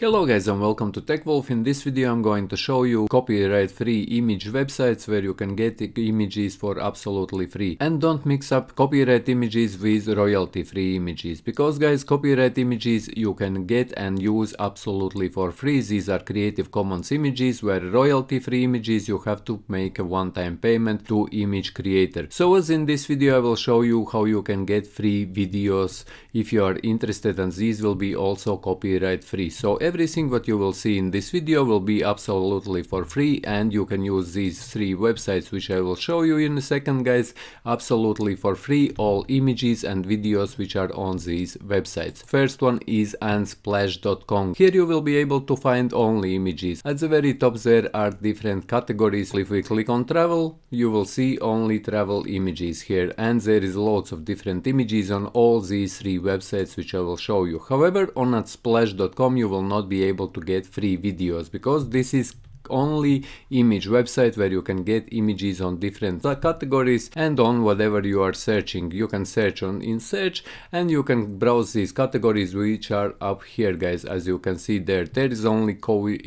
Hello guys and welcome to TechWolf. In this video I'm going to show you copyright free image websites where you can get images for absolutely free. And don't mix up copyright images with royalty free images because guys copyright images you can get and use absolutely for free. These are creative commons images where royalty free images you have to make a one time payment to image creator. So as in this video I will show you how you can get free videos if you are interested and these will be also copyright free. So everything what you will see in this video will be absolutely for free and you can use these three websites which I will show you in a second guys absolutely for free all images and videos which are on these websites. First one is unsplash.com. Here you will be able to find only images. At the very top there are different categories. If we click on travel you will see only travel images here and there is lots of different images on all these three websites which I will show you. However on unsplash.com you will not not be able to get free videos because this is only image website where you can get images on different categories and on whatever you are searching you can search on in search and you can browse these categories which are up here guys as you can see there there is only COVID,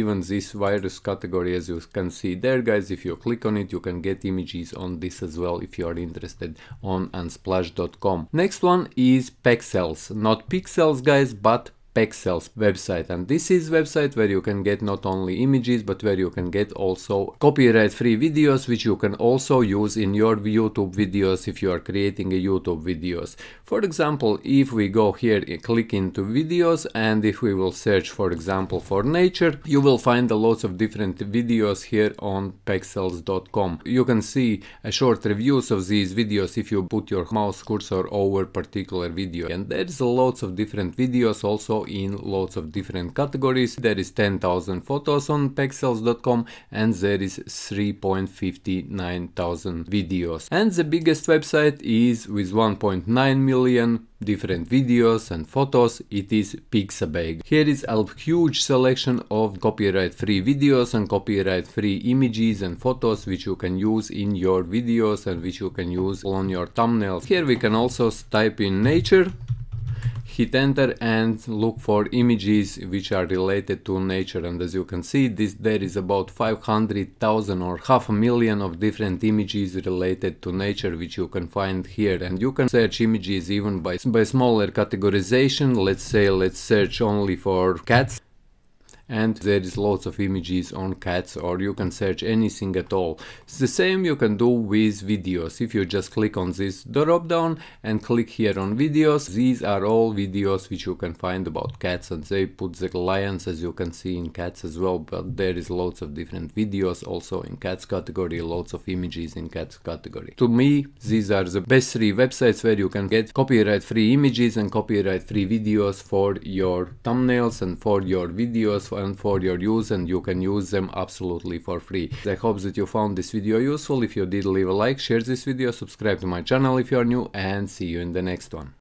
even this virus category as you can see there guys if you click on it you can get images on this as well if you are interested on unsplash.com next one is pixels not pixels guys but Pexel's website and this is website where you can get not only images but where you can get also copyright free videos which you can also use in your YouTube videos if you are creating a YouTube videos. For example if we go here eh, click into videos and if we will search for example for nature you will find a lots of different videos here on pexels.com. You can see eh, short reviews of these videos if you put your mouse cursor over particular video and there's lots of different videos also in lots of different categories. There is 10,000 photos on pexels.com and there is 3.59 thousand videos. And the biggest website is with 1.9 million different videos and photos, it is Pixabay. Here is a huge selection of copyright free videos and copyright free images and photos which you can use in your videos and which you can use on your thumbnails. Here we can also type in nature hit enter and look for images which are related to nature and as you can see this there is about 500,000 or half a million of different images related to nature which you can find here and you can search images even by, by smaller categorization let's say let's search only for cats and there is lots of images on cats or you can search anything at all. It's the same you can do with videos. If you just click on this drop down and click here on videos, these are all videos which you can find about cats and they put the lions as you can see in cats as well, but there is lots of different videos also in cats category, lots of images in cats category. To me, these are the best three websites where you can get copyright free images and copyright free videos for your thumbnails and for your videos and for your use and you can use them absolutely for free. I hope that you found this video useful. If you did, leave a like, share this video, subscribe to my channel if you are new and see you in the next one.